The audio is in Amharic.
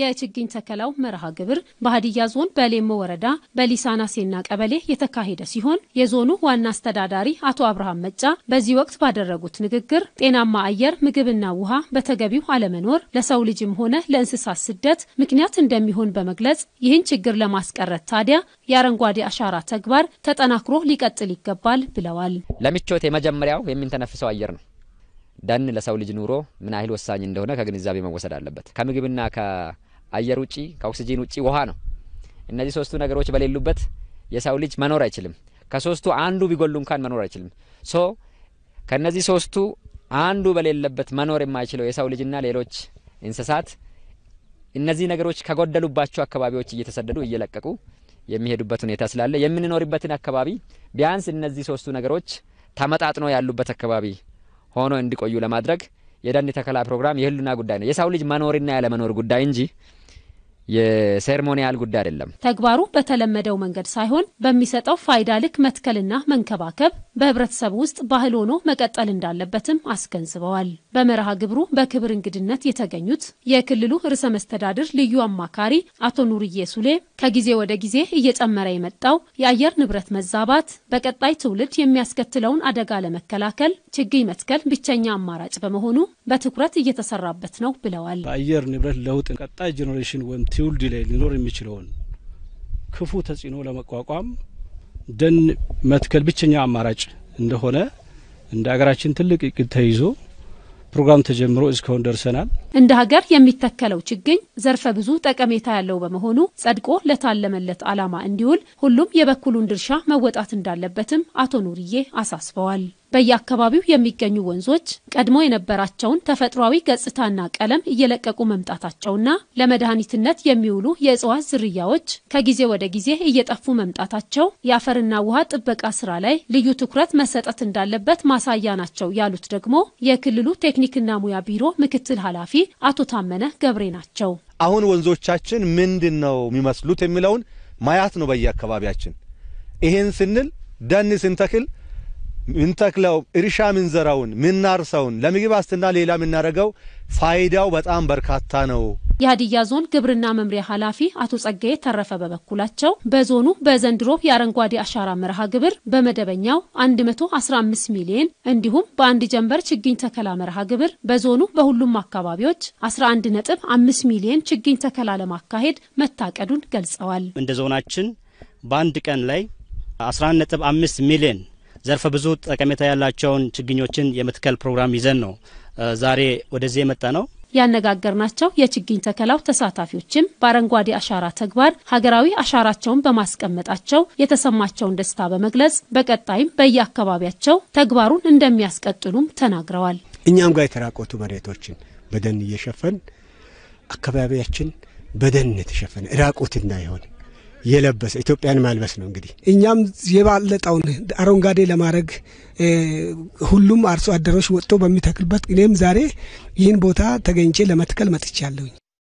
የችግኝ ተከላው መርሃ ግብር በሀዲያ ዞን በሌሞ ወረዳ በሊሳናሴና ቀበሌ የተካሄደ ሲሆን የዞኑ ዋና አስተዳዳሪ አቶ አብርሃም መጫ በዚህ ወቅት ባደረጉት ንግግር ጤናማ አየር፣ ምግብና ውሃ በተገቢው አለመኖር ለሰው ልጅም ሆነ ለእንስሳት ስደት ምክንያት እንደሚሆን በመግለጽ ይህን ችግር ለማስቀረት ታዲያ የአረንጓዴ አሻራ ተግባር ተጠናክሮ ሊቀጥል ይገባል ብለዋል። ለምቾት የመጀመሪያው የሚንተነፍሰው አየር ነው። ደን ለሰው ልጅ ኑሮ ምን ያህል ወሳኝ እንደሆነ ከግንዛቤ መወሰድ አለበት። ከምግብና አየር ውጪ ከኦክስጂን ውጪ ውሃ ነው። እነዚህ ሶስቱ ነገሮች በሌሉበት የሰው ልጅ መኖር አይችልም። ከሶስቱ አንዱ ቢጎሉ እንኳን መኖር አይችልም። ሶ ከነዚህ ሶስቱ አንዱ በሌለበት መኖር የማይችለው የሰው ልጅና ሌሎች እንስሳት እነዚህ ነገሮች ከጎደሉባቸው አካባቢዎች እየተሰደዱ እየለቀቁ የሚሄዱበት ሁኔታ ስላለ የምንኖርበትን አካባቢ ቢያንስ እነዚህ ሶስቱ ነገሮች ተመጣጥኖ ያሉበት አካባቢ ሆኖ እንዲቆዩ ለማድረግ የደን ተከላ ፕሮግራም የህልውና ጉዳይ ነው። የሰው ልጅ መኖርና ያለመኖር ጉዳይ እንጂ የሴርሞኒያል ጉዳይ አይደለም። ተግባሩ በተለመደው መንገድ ሳይሆን በሚሰጠው ፋይዳ ልክ መትከልና መንከባከብ በህብረተሰቡ ውስጥ ባህል ሆኖ መቀጠል እንዳለበትም አስገንዝበዋል። በመርሃ ግብሩ በክብር እንግድነት የተገኙት የክልሉ ርዕሰ መስተዳድር ልዩ አማካሪ አቶ ኑርዬ ሱሌ ከጊዜ ወደ ጊዜ እየጨመረ የመጣው የአየር ንብረት መዛባት በቀጣይ ትውልድ የሚያስከትለውን አደጋ ለመከላከል ችግኝ መትከል ብቸኛ አማራጭ በመሆኑ በትኩረት እየተሰራበት ነው ብለዋል። በአየር ንብረት ለውጥ ቀጣይ ጄኔሬሽን ወይም ትውልድ ላይ ሊኖር የሚችለውን ክፉ ተጽዕኖ ለመቋቋም ደን መትከል ብቸኛ አማራጭ እንደሆነ እንደ ሀገራችን ትልቅ እቅድ ተይዞ ፕሮግራም ተጀምሮ እስካሁን ደርሰናል። እንደ ሀገር የሚተከለው ችግኝ ዘርፈ ብዙ ጠቀሜታ ያለው በመሆኑ ጸድቆ ለታለመለት ዓላማ እንዲውል ሁሉም የበኩሉን ድርሻ መወጣት እንዳለበትም አቶ ኑርዬ አሳስበዋል። በየአካባቢው የሚገኙ ወንዞች ቀድሞ የነበራቸውን ተፈጥሯዊ ገጽታና ቀለም እየለቀቁ መምጣታቸውና ለመድኃኒትነት የሚውሉ የእጽዋት ዝርያዎች ከጊዜ ወደ ጊዜ እየጠፉ መምጣታቸው የአፈርና ውሃ ጥበቃ ስራ ላይ ልዩ ትኩረት መሰጠት እንዳለበት ማሳያ ናቸው ያሉት ደግሞ የክልሉ ቴክኒክና ሙያ ቢሮ ምክትል ኃላፊ አቶ ታመነ ገብሬ ናቸው። አሁን ወንዞቻችን ምንድን ነው የሚመስሉት የሚለውን ማያት ነው በየአካባቢያችን። ይህን ስንል ደን ስንተክል ምንተክለው እርሻ ምንዘራውን ምናርሰውን ለምግብ ዋስትና ሌላ የምናደርገው ፋይዳው በጣም በርካታ ነው የሀዲያ ዞን ግብርና መምሪያ ኃላፊ አቶ ጸጋዬ ተረፈ በበኩላቸው በዞኑ በዘንድሮ የአረንጓዴ አሻራ መርሃ ግብር በመደበኛው 115 ሚሊዮን እንዲሁም በአንድ ጀንበር ችግኝ ተከላ መርሃ ግብር በዞኑ በሁሉም አካባቢዎች 11.5 ሚሊዮን ችግኝ ተከላ ለማካሄድ መታቀዱን ገልጸዋል። እንደ ዞናችን በአንድ ቀን ላይ 11.5 ሚሊዮን ዘርፈ ብዙ ጠቀሜታ ያላቸውን ችግኞችን የመትከል ፕሮግራም ይዘን ነው ዛሬ ወደዚህ የመጣ ነው። ያነጋገርናቸው የችግኝ ተከላው ተሳታፊዎችም በአረንጓዴ አሻራ ተግባር ሀገራዊ አሻራቸውን በማስቀመጣቸው የተሰማቸውን ደስታ በመግለጽ በቀጣይም በየአካባቢያቸው ተግባሩን እንደሚያስቀጥሉም ተናግረዋል። እኛም ጋር የተራቆቱ መሬቶችን በደን እየሸፈን አካባቢያችን በደን የተሸፈነ ራቆት እንዳይሆን የለበሰ ኢትዮጵያን ማልበስ ነው። እንግዲህ እኛም የባለጠውን አረንጓዴ ለማድረግ ሁሉም አርሶ አደሮች ወጥቶ በሚተክልበት እኔም ዛሬ ይህን ቦታ ተገኝቼ ለመትከል መጥቻለሁኝ።